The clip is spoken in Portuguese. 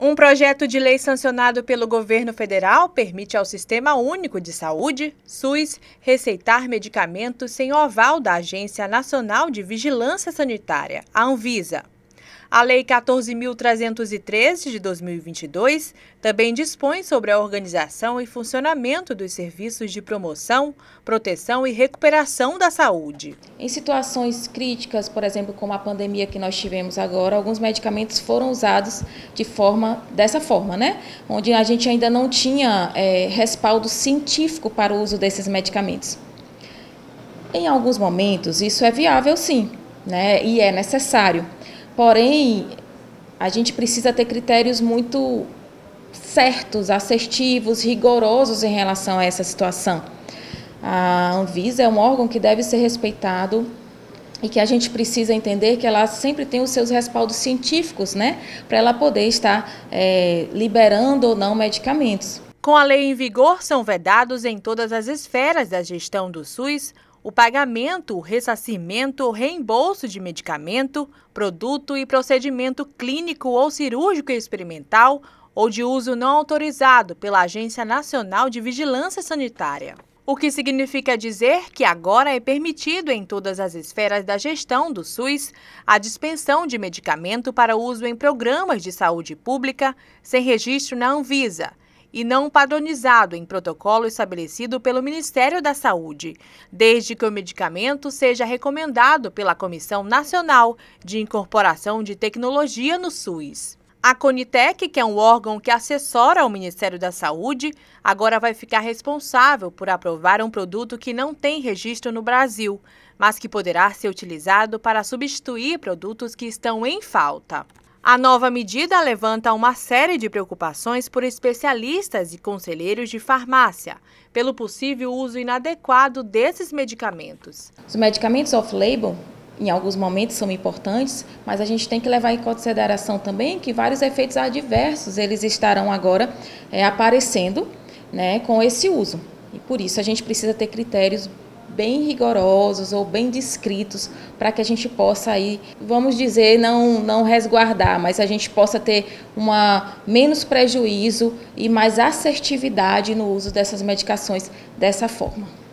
Um projeto de lei sancionado pelo governo federal permite ao Sistema Único de Saúde, SUS, receitar medicamentos sem oval da Agência Nacional de Vigilância Sanitária, a Anvisa. A Lei 14.313 de 2022 também dispõe sobre a organização e funcionamento dos serviços de promoção, proteção e recuperação da saúde. Em situações críticas, por exemplo, como a pandemia que nós tivemos agora, alguns medicamentos foram usados de forma dessa forma, né? Onde a gente ainda não tinha é, respaldo científico para o uso desses medicamentos. Em alguns momentos, isso é viável, sim, né? E é necessário. Porém, a gente precisa ter critérios muito certos, assertivos, rigorosos em relação a essa situação. A Anvisa é um órgão que deve ser respeitado e que a gente precisa entender que ela sempre tem os seus respaldos científicos, né, para ela poder estar é, liberando ou não medicamentos. Com a lei em vigor, são vedados em todas as esferas da gestão do SUS o pagamento, o ressarcimento o reembolso de medicamento, produto e procedimento clínico ou cirúrgico experimental ou de uso não autorizado pela Agência Nacional de Vigilância Sanitária. O que significa dizer que agora é permitido em todas as esferas da gestão do SUS a dispensão de medicamento para uso em programas de saúde pública sem registro na Anvisa e não padronizado em protocolo estabelecido pelo Ministério da Saúde, desde que o medicamento seja recomendado pela Comissão Nacional de Incorporação de Tecnologia no SUS. A Conitec, que é um órgão que assessora o Ministério da Saúde, agora vai ficar responsável por aprovar um produto que não tem registro no Brasil, mas que poderá ser utilizado para substituir produtos que estão em falta. A nova medida levanta uma série de preocupações por especialistas e conselheiros de farmácia, pelo possível uso inadequado desses medicamentos. Os medicamentos off-label, em alguns momentos, são importantes, mas a gente tem que levar em consideração também que vários efeitos adversos eles estarão agora é, aparecendo né, com esse uso. E por isso a gente precisa ter critérios bem rigorosos ou bem descritos para que a gente possa aí, vamos dizer, não, não resguardar, mas a gente possa ter uma menos prejuízo e mais assertividade no uso dessas medicações dessa forma.